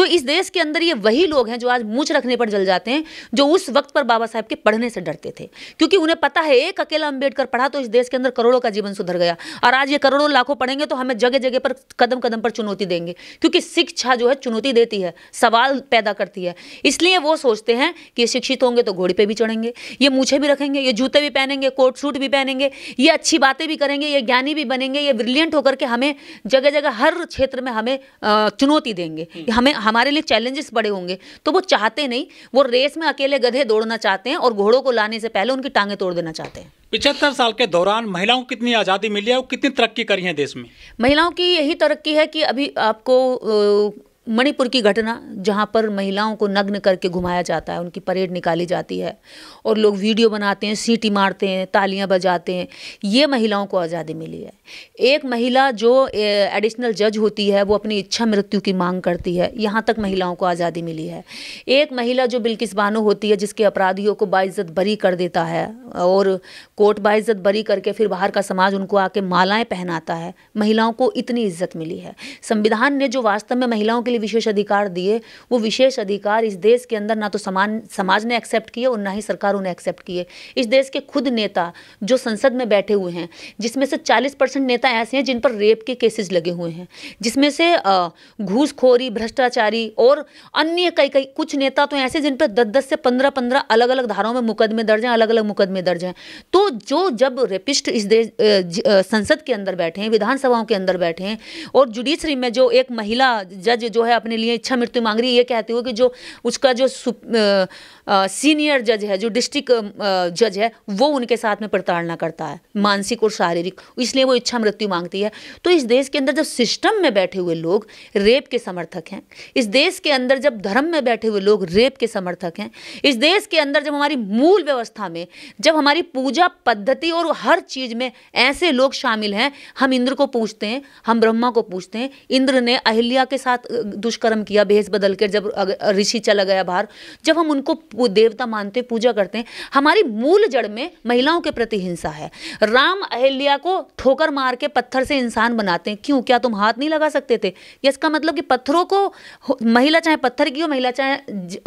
तो इस देश के अंदर ये वही लोग हैं जो आज मूछ रखने पर जल जाते हैं जो उस वक्त पर बाबा साहब के पढ़ने से डरते थे क्योंकि उन्हें पता है एक अकेला अम्बेडकर पढ़ा तो इस देश के अंदर करोड़ों का जीवन सुधर गया और आज ये करोड़ों लाखों पढ़ेंगे तो हमें जगह जगह पर कदम कदम पर चुनौती देंगे क्योंकि शिक्षा जो है चुनौती देती है सवाल पैदा करती है इसलिए वो सोचते हैं कि शिक्षित होंगे तो घोड़े पर भी चढ़ेंगे ये मूछे भी रखेंगे ये जूते भी पहनेंगे कोट सूट भी पहनेंगे ये अच्छी बातें भी करेंगे ये ज्ञानी भी बनेंगे ये ब्रिलियंट होकर के हमें जगह जगह हर क्षेत्र में हमें चुनौती देंगे हम्म। हमें हमारे लिए चैलेंजेस बड़े होंगे तो वो चाहते नहीं वो रेस में अकेले गधे दौड़ना चाहते हैं और घोड़ों को लाने से पहले उनकी टांगे तोड़ देना चाहते हैं पिछहत्तर साल के दौरान महिलाओं को कितनी आज़ादी मिली है और कितनी तरक्की करी है देश में महिलाओं की यही तरक्की है कि अभी आपको मणिपुर की घटना जहाँ पर महिलाओं को नग्न करके घुमाया जाता है उनकी परेड निकाली जाती है और लोग वीडियो बनाते हैं सीटी मारते हैं तालियां बजाते हैं ये महिलाओं को आज़ादी मिली है एक महिला जो एडिशनल जज होती है वो अपनी इच्छा मृत्यु की मांग करती है यहाँ तक महिलाओं को आज़ादी मिली है एक महिला जो बिल्किस बानो होती है जिसके अपराधियों को बाइज्जत बरी कर देता है और कोर्ट बाइज्जत बरी करके फिर बाहर का समाज उनको आके मालाएँ पहनाता है महिलाओं को इतनी इज्जत मिली है संविधान ने जो वास्तव में महिलाओं के लिए विशेष अधिकार दिए वो विशेष अधिकार इस देश के अंदर ना तो समान समाज ने एक्सेप्ट किए और ना ही सरकार उन्हें एक्सेप्ट किए इस देश के खुद नेता जो संसद में बैठे हुए हैं जिसमें से चालीस परसेंट नेता ऐसे हैं जिन पर रेप के केसेज लगे हुए हैं जिसमें से घूसखोरी भ्रष्टाचारी और अन्य कई कई कुछ नेता तो ऐसे जिन पर दस दस से पंद्रह पंद्रह अलग अलग धाराओं में मुकदमे दर्ज हैं अलग अलग मुकदमे दर्ज हैं तो जो जब रेपिस्ट इस देश संसद के अंदर बैठे हैं विधानसभाओं के अंदर बैठे हैं और जुडिशरी में जो एक महिला जज जो जो है अपने लिए इच्छा मृत्यु मांग रही है ये कहते हुए कि जो उसका जो सीनियर जज है जो डिस्ट्रिक्ट जज है वो उनके साथ में प्रताड़ना करता है मानसिक और शारीरिक इसलिए वो इच्छा मृत्यु मांगती है तो इस देश के अंदर जब सिस्टम में बैठे हुए लोग रेप के समर्थक हैं इस देश के अंदर जब धर्म में बैठे हुए लोग रेप के समर्थक हैं इस देश के अंदर जब हमारी मूल व्यवस्था में जब हमारी पूजा पद्धति और हर चीज़ में ऐसे लोग शामिल हैं हम इंद्र को पूछते हैं हम ब्रह्मा को पूछते हैं इंद्र ने अहिल्या के साथ दुष्कर्म किया भेष बदल कर जब ऋषि चला गया बाहर जब हम उनको देवता मानते पूजा करते हैं हमारी मूल जड़ में महिलाओं के प्रति हिंसा है राम अहिल्या को ठोकर मार के पत्थर से इंसान बनाते हैं क्यों क्या तुम हाथ नहीं लगा सकते थे इसका मतलब कि पत्थरों को महिला चाहे पत्थर की हो महिला चाहे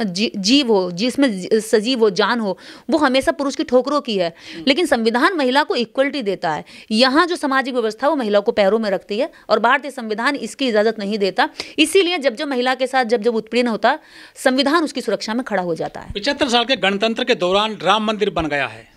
जीव हो जिसमें सजीव हो जान हो वो हमेशा पुरुष की ठोकरों की है लेकिन संविधान महिला को इक्वलिटी देता है यहाँ जो सामाजिक व्यवस्था वो महिला को पैरों में रखती है और भारतीय संविधान इसकी इजाज़त नहीं देता इसीलिए है जब जब महिला के साथ जब जब उत्पीड़न होता संविधान उसकी सुरक्षा में खड़ा हो जाता है पिछहत्तर साल के गणतंत्र के दौरान राम मंदिर बन गया है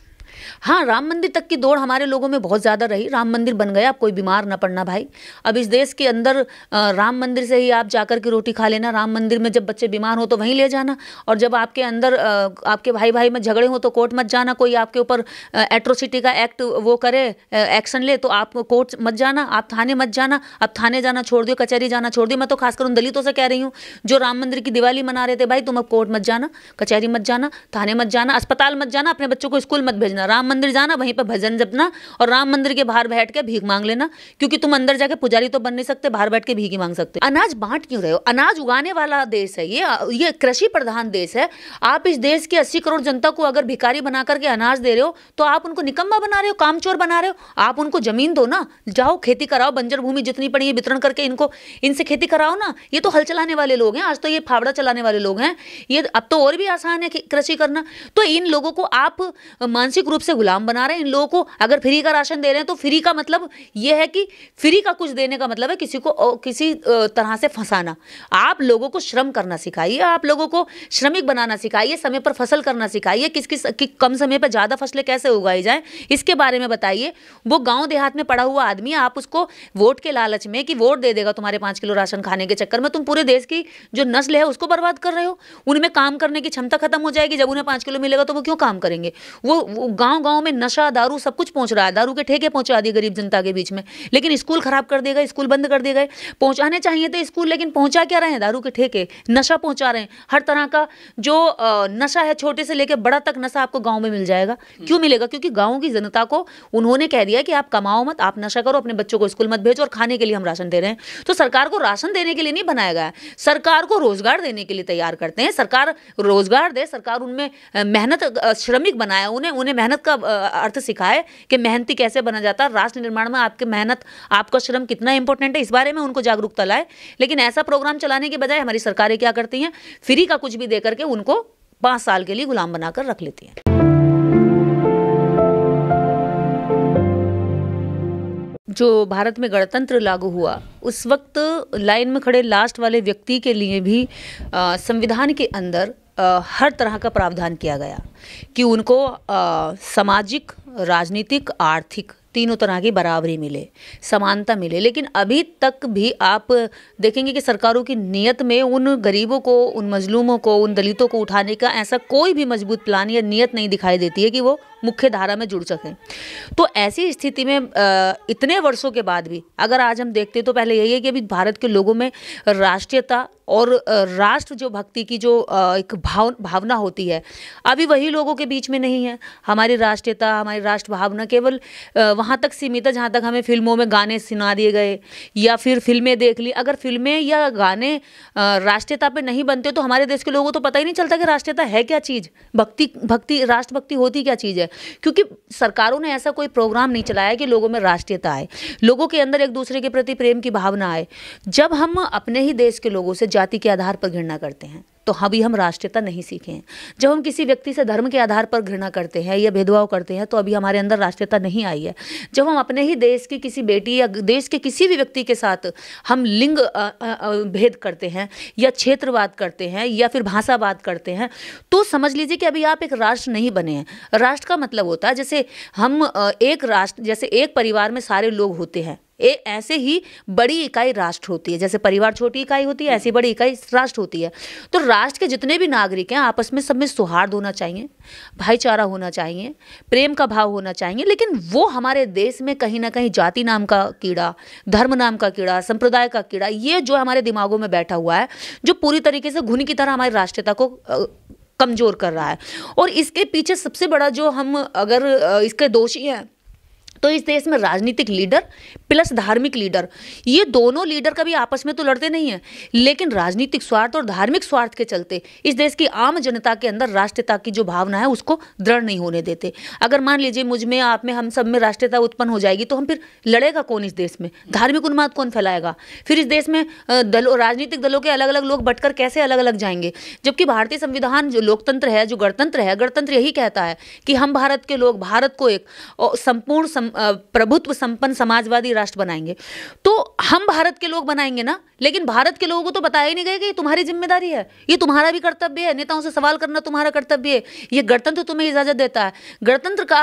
हाँ राम मंदिर तक की दौड़ हमारे लोगों में बहुत ज़्यादा रही राम मंदिर बन गया अब कोई बीमार ना पड़ना भाई अब इस देश के अंदर राम मंदिर से ही आप जाकर के रोटी खा लेना राम मंदिर में जब बच्चे बीमार हो तो वहीं ले जाना और जब आपके अंदर आपके भाई भाई में झगड़े हों तो कोर्ट मत जाना कोई आपके ऊपर एट्रोसिटी का एक्ट वो करे एक्शन ले तो आप कोर्ट मत जाना आप थाने मत जाना आप थाने जाना छोड़ दियो कचहरी जाना छोड़ दो मैं तो खासकर उन दलितों से कह रही हूँ जो राम मंदिर की दिवाली मना रहे थे भाई तुम अब कोर्ट मत जाना कचहरी मत जाना थाने मत जाना अस्पताल मत जाना अपने बच्चों को स्कूल मत भेजना राम मंदिर जाना वहीं पर भजन जपना और राम मंदिर के बाहर बैठ के भीख मांग लेना क्योंकि तुम अंदर जाके पुजारी तो बन नहीं सकते बाहर बैठ के भीख ही मांग सकते अनाज बांट क्यों रहे हो अनाज उगाने वाला देश है ये ये कृषि प्रधान देश है आप इस देश के अस्सी करोड़ जनता को अगर भिकारी बना करके अनाज दे रहे हो तो आप उनको निकम्मा बना रहे हो कामचोर बना रहे हो आप उनको जमीन दो ना जाओ खेती कराओ बंजर भूमि जितनी पड़ी है वितरण करके इनको इनसे खेती कराओ ना ये तो हल चलाने वाले लोग हैं आज तो ये फावड़ा चलाने वाले लोग हैं ये अब तो और भी आसान है कृषि करना तो इन लोगों को आप मानसिक रूप से गुलाम बना रहे हैं इन लोगों को अगर फ्री का राशन दे रहे हैं तो फ्री का मतलब यह है कि फ्री का कुछ देने का मतलब है किसी को किसी तरह से फंसाना आप लोगों को श्रम करना सिखाइए आप लोगों को श्रमिक बनाना सिखाइए समय पर फसल करना सिखाइए किस किस कि कम समय पर ज़्यादा फसलें कैसे उगाई जाएँ इसके बारे में बताइए वो गाँव देहात में पड़ा हुआ आदमी आप उसको वोट के लालच में कि वोट दे देगा तुम्हारे पाँच किलो राशन खाने के चक्कर में तुम पूरे देश की जो नस्ल है उसको बर्बाद कर रहे हो उनमें काम करने की क्षमता खत्म हो जाएगी जब उन्हें पाँच किलो मिलेगा तो वो क्यों काम करेंगे वो, वो गाँव गांव गांव में नशा दारू सब कुछ पहुंच रहा है दारू के ठेके पहुंचा दिए गरीब जनता के बीच में लेकिन स्कूल खराब कर देगा स्कूल बंद कर देगा पहुंचाने चाहिए थे तो स्कूल लेकिन पहुंचा क्या रहे हैं दारू के ठेके नशा पहुंचा रहे हैं हर तरह का जो नशा है छोटे से लेकर बड़ा तक नशा आपको गाँव में मिल जाएगा क्यों मिलेगा क्योंकि गाँव की जनता को उन्होंने कह दिया कि आप कमाओ मत आप नशा करो अपने बच्चों को स्कूल मत भेजो और खाने के लिए हम राशन दे रहे हैं तो सरकार को राशन देने के लिए नहीं बनाया गया सरकार को रोजगार देने के लिए तैयार करते हैं सरकार रोजगार दे सरकार उनमें मेहनत श्रमिक बनाया उन्हें उन्हें मेहनत का अर्थ सिखाए कि मेहनती कैसे बना जाता है राष्ट्र निर्माण में आपकी मेहनत आपका श्रम कितना इंपॉर्टेंट है इस बारे में उनको जागरूकता लाए लेकिन ऐसा प्रोग्राम चलाने के बजाय हमारी सरकारें क्या करती हैं फ्री का कुछ भी दे करके उनको पाँच साल के लिए गुलाम बनाकर रख लेती हैं जो भारत में गणतंत्र लागू हुआ उस वक्त लाइन में खड़े लास्ट वाले व्यक्ति के लिए भी संविधान के अंदर आ, हर तरह का प्रावधान किया गया कि उनको आ, सामाजिक राजनीतिक आर्थिक तीनों तरह की बराबरी मिले समानता मिले लेकिन अभी तक भी आप देखेंगे कि सरकारों की नीयत में उन गरीबों को उन मजलूमों को उन दलितों को उठाने का ऐसा कोई भी मजबूत प्लान या नीयत नहीं दिखाई देती है कि वो मुख्य धारा में जुड़ सकें तो ऐसी स्थिति में इतने वर्षों के बाद भी अगर आज हम देखते हैं तो पहले यही है कि अभी भारत के लोगों में राष्ट्रीयता और राष्ट्र जो भक्ति की जो एक भाव भावना होती है अभी वही लोगों के बीच में नहीं है हमारी राष्ट्रीयता हमारी राष्ट्र भावना केवल वहाँ तक सीमित है जहाँ तक हमें फिल्मों में गाने सुना दिए गए या फिर फिल्में देख ली अगर फिल्में या गाने राष्ट्रीयता पे नहीं बनते तो हमारे देश के लोगों को तो पता ही नहीं चलता कि राष्ट्रीयता है क्या चीज़ भक्ति भक्ति राष्ट्रभक्ति होती क्या चीज़ है है क्योंकि सरकारों ने ऐसा कोई प्रोग्राम नहीं चलाया कि लोगों में राष्ट्रीयता आए लोगों के अंदर एक दूसरे के प्रति प्रेम की भावना आए जब हम अपने ही देश के लोगों से जाति के आधार पर घृणा करते हैं तो अभी हाँ हम राष्ट्रीयता नहीं सीखे हैं जब हम किसी व्यक्ति से धर्म के आधार पर घृणा करते हैं या भेदभाव करते हैं तो अभी हमारे अंदर राष्ट्रीयता नहीं आई है जब हम अपने ही देश की किसी बेटी या देश के किसी भी व्यक्ति के साथ हम लिंग भेद करते हैं या क्षेत्रवाद करते हैं या फिर भाषावाद करते हैं तो समझ लीजिए कि अभी आप एक राष्ट्र नहीं बने हैं राष्ट्र का मतलब होता है जैसे हम एक राष्ट्र जैसे एक परिवार में सारे लोग होते हैं ए ऐसे ही बड़ी इकाई राष्ट्र होती है जैसे परिवार छोटी इकाई होती है ऐसी बड़ी इकाई राष्ट्र होती है तो राष्ट्र के जितने भी नागरिक हैं आपस में सब में सौहार्द होना चाहिए भाईचारा होना चाहिए प्रेम का भाव होना चाहिए लेकिन वो हमारे देश में कहीं ना कहीं जाति नाम का कीड़ा धर्म नाम का कीड़ा संप्रदाय का कीड़ा ये जो हमारे दिमागों में बैठा हुआ है जो पूरी तरीके से घुन की तरह हमारी राष्ट्रीयता को कमज़ोर कर रहा है और इसके पीछे सबसे बड़ा जो हम अगर इसके दोषी हैं तो इस देश में राजनीतिक लीडर प्लस धार्मिक लीडर ये दोनों लीडर कभी आपस में तो लड़ते नहीं हैं लेकिन राजनीतिक स्वार्थ और धार्मिक स्वार्थ के चलते इस देश की आम जनता के अंदर राष्ट्रीयता की जो भावना है उसको दृढ़ नहीं होने देते अगर मान लीजिए मुझ में आप में हम सब में राष्ट्रीयता उत्पन्न हो जाएगी तो हम फिर लड़ेगा कौन इस देश में धार्मिक उन्माद कौन फैलाएगा फिर इस देश में दलों राजनीतिक दलों के अलग अलग लोग बटकर कैसे अलग अलग जाएंगे जबकि भारतीय संविधान जो लोकतंत्र है जो गणतंत्र है गणतंत्र यही कहता है कि हम भारत के लोग भारत को एक संपूर्ण सम, प्रभुत्व संपन्न समाजवादी राष्ट्र बनाएंगे तो हम भारत के लोग बनाएंगे ना लेकिन भारत के लोगों को तो बताया ही नहीं गया कि ये तुम्हारी जिम्मेदारी है ये तुम्हारा भी कर्तव्य है नेताओं से सवाल करना तुम्हारा कर्तव्य है ये गणतंत्र तुम्हें इजाजत देता है गणतंत्र का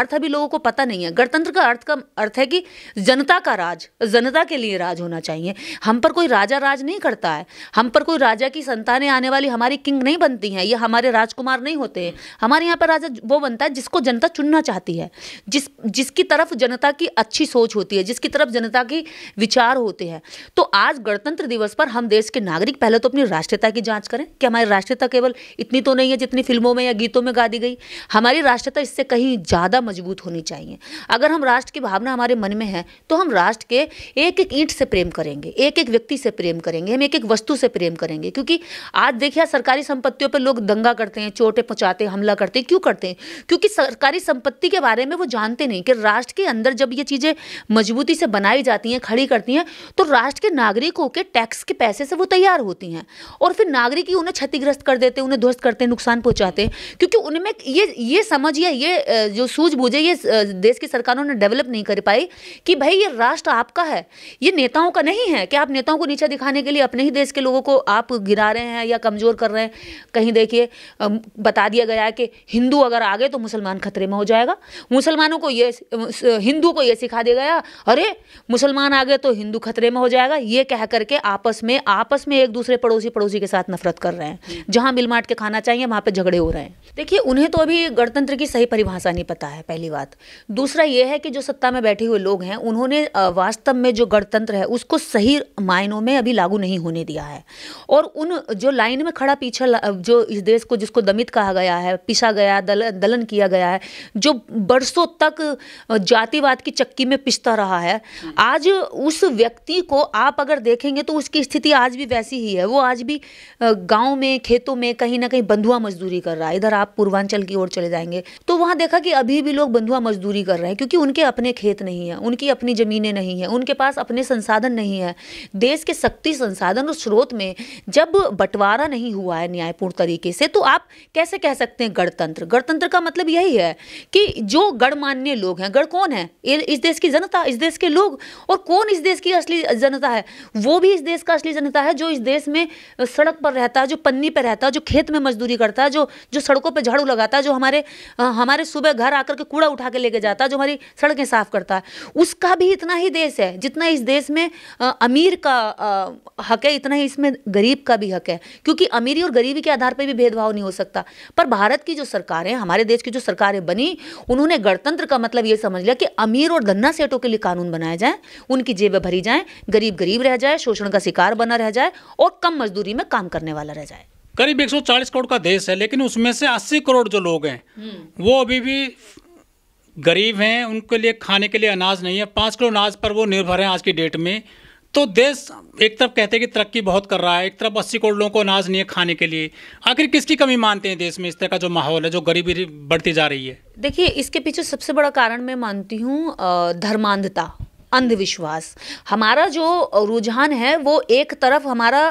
अर्थ अभी लोगों को पता नहीं है गणतंत्र का अर्थ का अर्थ है कि जनता का राज जनता के लिए राज होना चाहिए हम पर कोई राजा राज नहीं करता है हम पर कोई राजा की संतानें आने वाली हमारी किंग नहीं बनती हैं ये हमारे राजकुमार नहीं होते हैं हमारे यहाँ पर राजा वो बनता है जिसको जनता चुनना चाहती है जिस जिस जिसकी तरफ जनता की अच्छी सोच होती है जिसकी तरफ जनता की विचार होते हैं तो आज गणतंत्र दिवस पर हम देश के नागरिक पहले तो अपनी राष्ट्रीयता की जांच करें कि हमारी राष्ट्रीयता केवल इतनी तो नहीं है जितनी फिल्मों में या गीतों में गा दी गई हमारी राष्ट्रीयता इससे कहीं ज़्यादा मजबूत होनी चाहिए अगर हम राष्ट्र की भावना हमारे मन में है तो हम राष्ट्र के एक एक ईंट से प्रेम करेंगे एक एक व्यक्ति से प्रेम करेंगे हम एक एक वस्तु से प्रेम करेंगे क्योंकि आज देखिए सरकारी संपत्तियों पर लोग दंगा करते हैं चोटें पहुँचाते हैं हमला करते हैं क्यों करते हैं क्योंकि सरकारी संपत्ति के बारे में वो जानते नहीं कि राष्ट्र के अंदर जब ये चीज़ें मजबूती से बनाई जाती हैं खड़ी करती हैं तो राष्ट्र के नागरिकों के टैक्स के पैसे से वो तैयार होती हैं और फिर नागरिक ही उन्हें क्षतिग्रस्त कर देते हैं उन्हें ध्वस्त करते हैं नुकसान पहुँचाते हैं क्योंकि उनमें ये ये समझ या ये जो सूझबूझ है ये देश की सरकारों ने डेवलप नहीं कर पाई कि भाई ये राष्ट्र आपका है ये नेताओं का नहीं है कि आप नेताओं को नीचे दिखाने के लिए अपने ही देश के लोगों को आप गिरा रहे हैं या कमज़ोर कर रहे हैं कहीं देखिए बता दिया गया है कि हिंदू अगर आ गए तो मुसलमान खतरे में हो जाएगा मुसलमानों को ये हिंदू को ये सिखा दिया गया अरे मुसलमान आ गए तो हिंदू खतरे में हो जाएगा ये कह करके आपस में आपस में एक दूसरे पड़ोसी पड़ोसी के साथ नफरत कर रहे हैं हम्म। जहाँ मिलमाट के खाना चाहिए वहाँ पर झगड़े हो रहे हैं देखिए उन्हें तो अभी गणतंत्र की सही परिभाषा नहीं पता है पहली बात दूसरा ये है कि जो सत्ता में बैठे हुए लोग हैं उन्होंने वास्तव में जो गणतंत्र है उसको सही मायनों में अभी लागू नहीं होने दिया है और उन जो लाइन में खड़ा पीछे जो इस देश को जिसको दमित कहा गया है पिसा गया दल, दलन किया गया है जो बरसों तक जातिवाद की चक्की में पिसता रहा है आज उस व्यक्ति को आप अगर देखेंगे तो उसकी स्थिति आज भी वैसी ही है वो आज भी गाँव में खेतों में कहीं ना कहीं बंधुआ मजदूरी कर रहा है इधर आप पूर्वांचल की ओर चले जाएंगे तो वहाँ देखा कि अभी भी लोग बंधुआ मजदूरी कर रहे हैं क्योंकि उनके अपने खेत नहीं है उनकी अपनी ज़मीनें नहीं है उनके पास अपने संसाधन नहीं है देश के शक्ति संसाधन और स्रोत में जब बंटवारा नहीं हुआ है न्यायपूर्ण तरीके से तो आप कैसे कह सकते हैं गणतंत्र गणतंत्र का मतलब यही है कि जो गणमान्य लोग हैं गढ़ कौन है इस देश की जनता इस देश के लोग और कौन इस देश की असली जनता है वो भी इस देश का असली जनता है जो इस देश में सड़क पर रहता है जो पन्नी पर रहता है जो खेत में मजदूरी करता है जो जो सड़कों पर झाड़ू लगाता है जो हमारे हमारे सुबह घर आकर के कूड़ा उठा के लेके जाता है जो हमारी सड़कें साफ करता है उसका भी इतना ही देश है जितना इस देश में अमीर का हक है इतना ही इसमें गरीब का भी हक है क्योंकि अमीरी और गरीबी के आधार पर भी भेदभाव नहीं हो सकता पर भारत की जो सरकारें हमारे देश की जो सरकारें बनी उन्होंने गणतंत्र का मतलब ये समझ लिया कि अमीर और धन्ना सेठों के लिए कानून बनाए जाए उनकी जेब भरी जाए गरीब गरीब रह जाए शोषण का शिकार बना रह जाए और कम मजदूरी में काम करने वाला रह जाए करीब 140 करोड़ का देश है लेकिन उसमें से 80 करोड़ जो लोग हैं हम्म। वो अभी भी गरीब हैं उनके लिए खाने के लिए अनाज नहीं है पाँच किलो अनाज पर वो निर्भर हैं आज की डेट में तो देश एक तरफ कहते हैं कि तरक्की बहुत कर रहा है एक तरफ अस्सी करोड़ लोगों को अनाज नहीं है खाने के लिए आखिर किसकी कमी मानते हैं देश में इस तरह का जो माहौल है जो गरीबी बढ़ती जा रही है देखिए इसके पीछे सबसे बड़ा कारण मैं मानती हूँ धर्मांधता अंधविश्वास हमारा जो रुझान है वो एक तरफ हमारा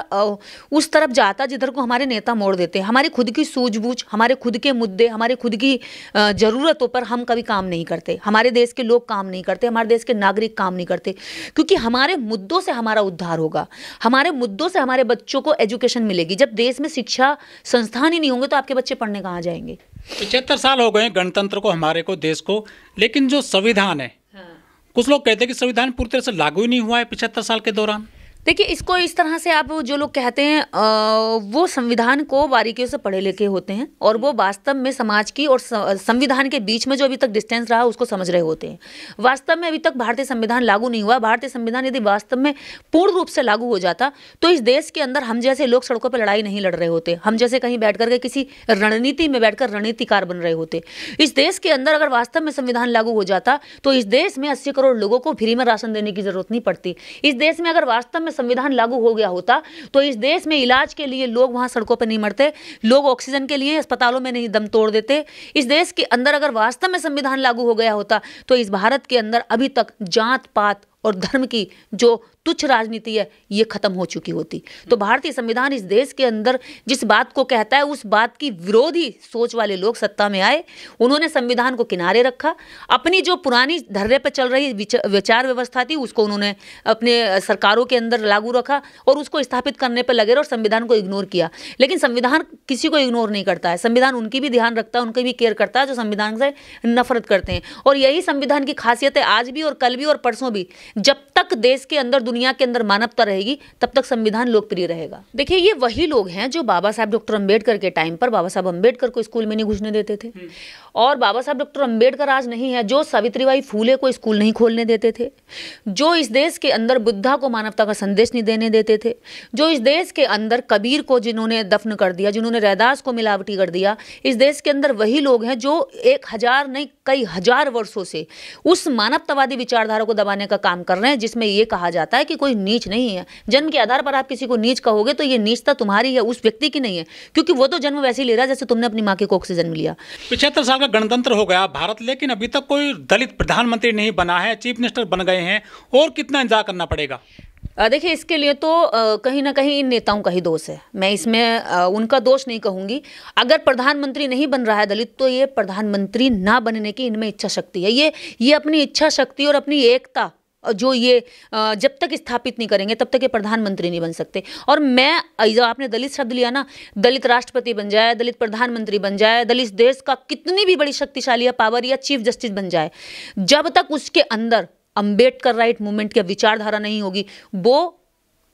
उस तरफ जाता जिधर को हमारे नेता मोड़ देते हैं हमारी खुद की सूझबूझ हमारे खुद के मुद्दे हमारे खुद की ज़रूरतों पर हम कभी काम नहीं करते हमारे देश के लोग काम नहीं करते हमारे देश के नागरिक काम नहीं करते क्योंकि हमारे मुद्दों से हमारा उद्धार होगा हमारे मुद्दों से हमारे बच्चों को एजुकेशन मिलेगी जब देश में शिक्षा संस्थान ही नहीं होंगे तो आपके बच्चे पढ़ने कहाँ जाएंगे पचहत्तर साल हो गए गणतंत्र को हमारे को देश को लेकिन जो संविधान है कुछ लोग कहते हैं कि संविधान पूरी तरह से लागू ही नहीं हुआ है पिछहत्तर साल के दौरान देखिए इसको इस तरह से आप जो लोग कहते हैं आ, वो संविधान को बारीकियों से पढ़े लिखे होते हैं और वो वास्तव में समाज की और संविधान के बीच में जो अभी तक डिस्टेंस रहा उसको समझ रहे होते हैं वास्तव में अभी तक भारतीय संविधान लागू नहीं हुआ भारतीय संविधान यदि वास्तव में पूर्ण रूप से लागू हो जाता तो इस देश के अंदर हम जैसे लोग सड़कों पर लड़ाई नहीं लड़ रहे होते हम जैसे कहीं बैठ करके किसी रणनीति में बैठकर रणनीतिकार बन रहे होते इस देश के अंदर अगर वास्तव में संविधान लागू हो जाता तो इस देश में अस्सी करोड़ लोगों को फ्री में राशन देने की जरूरत नहीं पड़ती इस देश में अगर वास्तव में संविधान लागू हो गया होता तो इस देश में इलाज के लिए लोग वहाँ सड़कों पर नहीं मरते लोग ऑक्सीजन के लिए अस्पतालों में नहीं दम तोड़ देते इस देश के अंदर अगर वास्तव में संविधान लागू हो गया होता तो इस भारत के अंदर अभी तक जात पात और धर्म की जो तुच्छ राजनीति है ये खत्म हो चुकी होती तो हम्म। भारतीय संविधान इस देश के अंदर जिस बात को कहता है उस बात की विरोधी सोच वाले लोग सत्ता में आए उन्होंने संविधान को किनारे रखा अपनी जो पुरानी धर्रे पर चल रही विचार व्यवस्था थी उसको उन्होंने अपने सरकारों के अंदर लागू रखा और उसको स्थापित करने पर लगे और संविधान को इग्नोर किया लेकिन संविधान किसी को इग्नोर नहीं करता है संविधान उनकी भी ध्यान रखता है उनकी भी केयर करता है जो संविधान से नफरत करते हैं और यही संविधान की खासियत है आज भी और कल भी और परसों भी जब तक देश के अंदर दुनिया के अंदर मानवता रहेगी तब तक संविधान लोकप्रिय रहेगा देखिए ये वही लोग हैं जो बाबा साहब डॉक्टर अंबेडकर के टाइम पर बाबा साहब अंबेडकर को स्कूल में नहीं घुसने देते थे हम्म। और बाबा साहब डॉक्टर अंबेडकर आज नहीं है जो सावित्रीबाई फूले को स्कूल नहीं खोलने देते थे जो इस देश के अंदर बुद्धा को मानवता का संदेश नहीं देने देते थे जो इस देश के अंदर कबीर को जिन्होंने दफन कर दिया जिन्होंने रैदास को मिलावटी कर दिया इस देश के अंदर वही लोग हैं जो एक हजार नहीं कई हजार वर्षों से उस मानवतावादी विचारधारा को दबाने का काम काम कर रहे हैं जिसमें ये कहा जाता है कि कोई नीच नहीं है जन्म के आधार पर आप किसी को नीच कहोगे तो ये नीचता तुम्हारी है उस व्यक्ति की नहीं है क्योंकि वो तो जन्म वैसे ही ले रहा है जैसे तुमने अपनी माँ के कोख से जन्म लिया पिछहत्तर साल का गणतंत्र हो गया भारत लेकिन अभी तक कोई दलित प्रधानमंत्री नहीं बना है चीफ मिनिस्टर बन गए हैं और कितना इंतजार करना पड़ेगा देखिए इसके लिए तो कहीं ना कहीं इन नेताओं का ही दोष है मैं इसमें उनका दोष नहीं कहूँगी अगर प्रधानमंत्री नहीं बन रहा है दलित तो ये प्रधानमंत्री ना बनने की इनमें इच्छा शक्ति है ये ये अपनी इच्छा शक्ति और अपनी एकता जो ये जब तक स्थापित नहीं करेंगे तब तक ये प्रधानमंत्री नहीं बन सकते और मैं जब आपने दलित शब्द लिया ना दलित राष्ट्रपति बन जाए दलित प्रधानमंत्री बन जाए दलित देश का कितनी भी बड़ी शक्तिशाली या पावर या चीफ जस्टिस बन जाए जब तक उसके अंदर अंबेडकर राइट मूवमेंट की विचारधारा नहीं होगी वो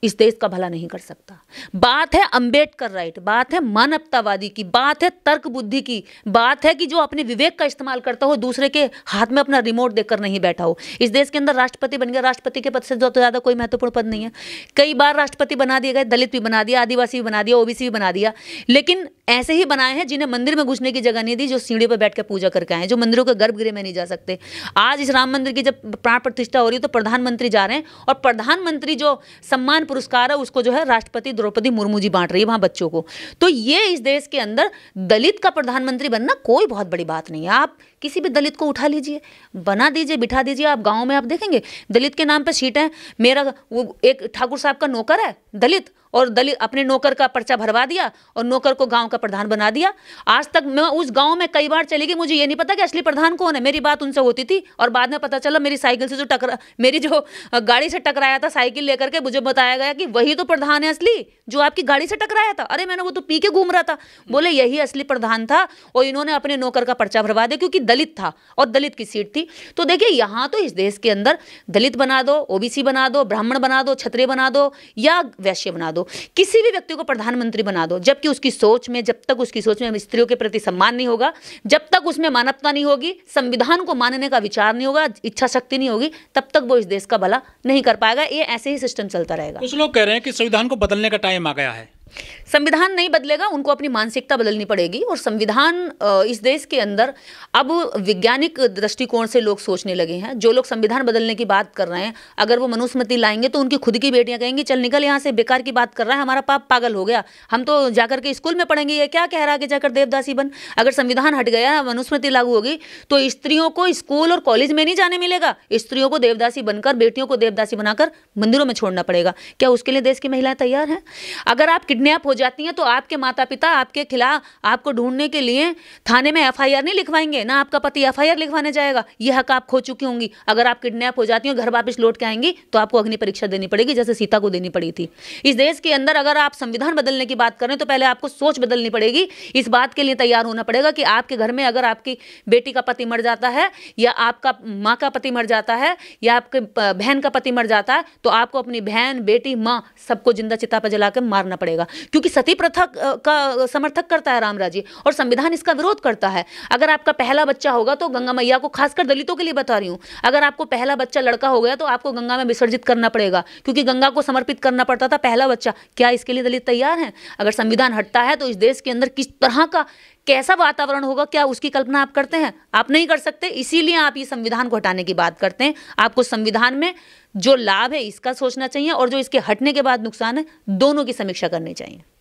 इस देश का भला नहीं कर सकता बात है अंबेडकर राइट बात है मानवतावादी की बात है तर्क बुद्धि की बात है कि जो अपने विवेक का इस्तेमाल करता हो दूसरे के हाथ में अपना रिमोट देकर नहीं बैठा हो इस देश के अंदर राष्ट्रपति बन गया राष्ट्रपति के पद से तो ज़्यादा कोई महत्वपूर्ण पद नहीं है कई बार राष्ट्रपति बना दिए गए दलित भी बना दिया आदिवासी भी बना दिया ओबीसी भी बना दिया लेकिन ऐसे ही बनाए हैं जिन्हें मंदिर में घुसने की जगह नहीं दी जो सीढ़ी पर बैठ कर पूजा करके आए जो मंदिरों के गर्भगृह में नहीं जा सकते आज इस राम मंदिर की जब प्राण प्रतिष्ठा हो रही है तो प्रधानमंत्री जा रहे हैं और प्रधानमंत्री जो सम्मान पुरस्कार है उसको जो है राष्ट्रपति द्रौपदी मुर्मू जी बांट रही है वहां बच्चों को तो ये इस देश के अंदर दलित का प्रधानमंत्री बनना कोई बहुत बड़ी बात नहीं है आप किसी भी दलित को उठा लीजिए बना दीजिए बिठा दीजिए आप गाँव में आप देखेंगे दलित के नाम पर सीटें मेरा वो एक ठाकुर साहब का नौकर है दलित और दलित अपने नौकर का पर्चा भरवा दिया और नौकर को गांव का प्रधान बना दिया आज तक मैं उस गांव में कई बार चली गई मुझे ये नहीं पता कि असली प्रधान कौन है मेरी बात उनसे होती थी और बाद में पता चला मेरी साइकिल से जो टकरा मेरी जो गाड़ी से टकराया था साइकिल लेकर के मुझे बताया गया कि वही तो प्रधान है असली जो आपकी गाड़ी से टकराया था अरे मैंने वो तो पी के घूम रहा था बोले यही असली प्रधान था और इन्होंने अपने नौकर का पर्चा भरवा दिया क्योंकि दलित था और दलित की सीट थी तो देखिए यहाँ तो इस देश के अंदर दलित बना दो ओबीसी बना दो ब्राह्मण बना दो क्षत्रिय बना दो या वैश्य बना दो किसी भी व्यक्ति को प्रधानमंत्री बना दो जबकि उसकी सोच में जब तक उसकी सोच में स्त्रियों के प्रति सम्मान नहीं होगा जब तक उसमें मानवता नहीं होगी संविधान को मानने का विचार नहीं होगा इच्छा शक्ति नहीं होगी तब तक वो इस देश का भला नहीं कर पाएगा ये ऐसे ही सिस्टम चलता रहेगा कुछ लोग कह रहे हैं कि संविधान को बदलने का टाइम आ गया है संविधान नहीं बदलेगा उनको अपनी मानसिकता बदलनी पड़ेगी और संविधान इस देश के अंदर अब वैज्ञानिक दृष्टिकोण से लोग सोचने लगे हैं जो लोग संविधान बदलने की बात कर रहे हैं अगर वो मनुस्मृति लाएंगे तो उनकी खुद की बेटियां कहेंगी चल निकल यहाँ से बेकार की बात कर रहा है हमारा पाप पागल हो गया हम तो जाकर के स्कूल में पढ़ेंगे ये क्या कह रहा है जाकर देवदासी बन अगर संविधान हट गया मनुस्मृति लागू होगी तो स्त्रियों को स्कूल और कॉलेज में नहीं जाने मिलेगा स्त्रियों को देवदासी बनकर बेटियों को देवदासी बनाकर मंदिरों में छोड़ना पड़ेगा क्या उसके लिए देश की महिलाएं तैयार हैं अगर आप किडनी किडनैप हो जाती हैं तो आपके माता पिता आपके खिलाफ आपको ढूंढने के लिए थाने में एफ नहीं लिखवाएंगे ना आपका पति एफ लिखवाने जाएगा ये हक आप खो चुकी होंगी अगर आप किडनैप हो जाती हैं घर वापस लौट के आएंगी तो आपको अग्नि परीक्षा देनी पड़ेगी जैसे सीता को देनी पड़ी थी इस देश के अंदर अगर आप संविधान बदलने की बात करें तो पहले आपको सोच बदलनी पड़ेगी इस बात के लिए तैयार होना पड़ेगा कि आपके घर में अगर आपकी बेटी का पति मर जाता है या आपका माँ का पति मर जाता है या आपके बहन का पति मर जाता है तो आपको अपनी बहन बेटी माँ सबको जिंदा चिता पर जला मारना पड़ेगा जाएगा क्योंकि सती प्रथा का समर्थक करता है रामराज्य और संविधान इसका विरोध करता है अगर आपका पहला बच्चा होगा तो गंगा मैया को खासकर दलितों के लिए बता रही हूँ अगर आपको पहला बच्चा लड़का हो गया तो आपको गंगा में विसर्जित करना पड़ेगा क्योंकि गंगा को समर्पित करना पड़ता था पहला बच्चा क्या इसके लिए दलित तैयार हैं अगर संविधान हटता है तो इस देश के अंदर किस तरह का कैसा वातावरण होगा क्या उसकी कल्पना आप करते हैं आप नहीं कर सकते इसीलिए आप ये संविधान को हटाने की बात करते हैं आपको संविधान में जो लाभ है इसका सोचना चाहिए और जो इसके हटने के बाद नुकसान है दोनों की समीक्षा करनी चाहिए